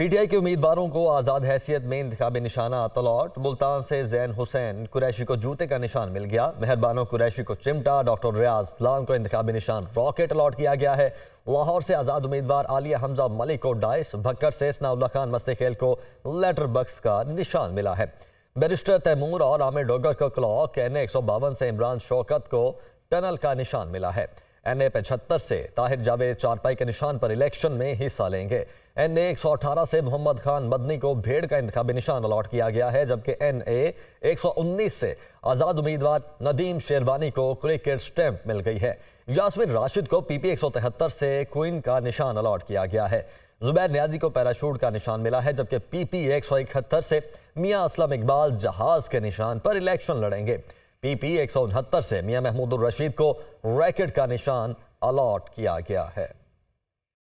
PTI के उम्मीदवारों को आज़ाद हैसियत में इंतब निशाना तलौट मुल्तान से जैन हुसैन कुरैशी को जूते का निशान मिल गया मेहरबानों कुरैशी को चिमटा डॉक्टर रियाज लान को इंतबी निशान रॉकेट अलॉट किया गया है लाहौर से आज़ाद उम्मीदवार आलिया हमजा मलिक को डाइस भक्कर से स्नाउल्ला खान खेल को लेटर बक्स का निशान मिला है बैरिस्टर तैमूर और आमिर डोगर को क्लॉक एन ए एक सौ बावन से इमरान शौकत को टनल का निशान मिला है एन ए पचहत्तर से ताहिर जावेद चारपाई के निशान पर इलेक्शन में हिस्सा लेंगे एन ए एक सौ अठारह से मोहम्मद खान मदनी को भेड़ का इंतबी निशान अलॉट किया गया है जबकि एन ए एक सौ उन्नीस से आज़ाद उम्मीदवार नदीम शेरवानी को क्रिकेट स्टैंप मिल गई है यासमिन राशिद को पी पी एक सौ तिहत्तर से क्वीन का निशान अलॉट किया गया है जुबैर न्याजी को पैराशूट का निशान मिला है जबकि पी पी एक सौ इकहत्तर से मियाँ असलम इकबाल जहाज के निशान पर इलेक्शन लड़ेंगे पीपी एक से मियां महमूदुर रशीद को रैकेट का निशान अलॉट किया गया है